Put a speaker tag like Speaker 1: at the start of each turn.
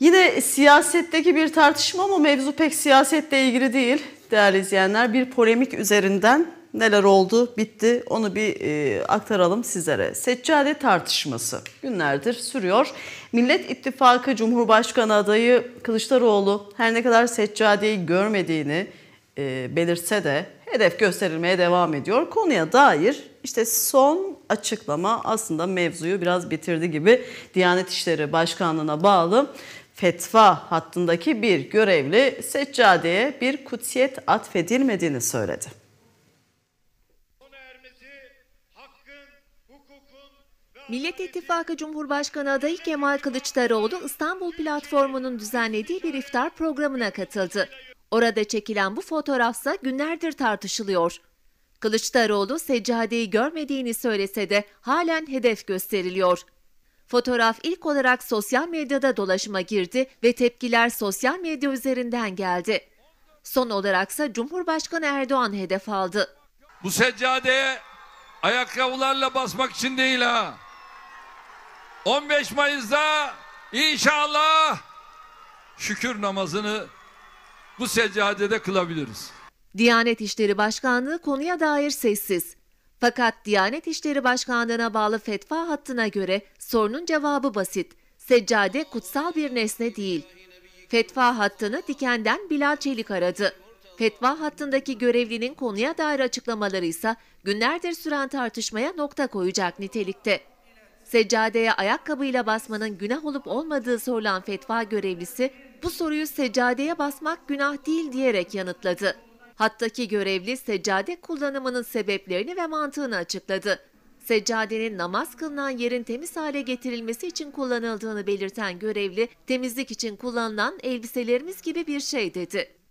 Speaker 1: Yine siyasetteki bir tartışma ama mevzu pek siyasetle ilgili değil değerli izleyenler. Bir polemik üzerinden neler oldu, bitti onu bir e, aktaralım sizlere. Seccade tartışması günlerdir sürüyor. Millet İttifakı Cumhurbaşkanı adayı Kılıçdaroğlu her ne kadar seccadeyi görmediğini e, belirtse de hedef gösterilmeye devam ediyor. Konuya dair işte son açıklama aslında mevzuyu biraz bitirdi gibi Diyanet İşleri Başkanlığı'na bağlı fetva hattındaki bir görevli seccadeye bir kutsiyet atfedilmediğini söyledi.
Speaker 2: Millet İttifakı Cumhurbaşkanı adayı Kemal Kılıçdaroğlu İstanbul platformunun düzenlediği bir iftar programına katıldı. Orada çekilen bu fotoğrafsa günlerdir tartışılıyor. Kılıçdaroğlu seccadeyi görmediğini söylese de halen hedef gösteriliyor. Fotoğraf ilk olarak sosyal medyada dolaşıma girdi ve tepkiler sosyal medya üzerinden geldi. Son olaraksa Cumhurbaşkanı Erdoğan hedef aldı.
Speaker 3: Bu seccadeye ayakkabılarla basmak için değil ha. 15 Mayıs'ta inşallah şükür namazını bu seccadede kılabiliriz.
Speaker 2: Diyanet İşleri Başkanlığı konuya dair sessiz. Fakat Diyanet İşleri Başkanlığı'na bağlı fetva hattına göre sorunun cevabı basit. Seccade kutsal bir nesne değil. Fetva hattını dikenden Bilal Çelik aradı. Fetva hattındaki görevlinin konuya dair açıklamaları ise günlerdir süren tartışmaya nokta koyacak nitelikte. Seccadeye ayakkabıyla basmanın günah olup olmadığı sorulan fetva görevlisi bu soruyu seccadeye basmak günah değil diyerek yanıtladı. Hattaki görevli seccade kullanımının sebeplerini ve mantığını açıkladı. Seccadenin namaz kılınan yerin temiz hale getirilmesi için kullanıldığını belirten görevli, temizlik için kullanılan elbiselerimiz gibi bir şey dedi.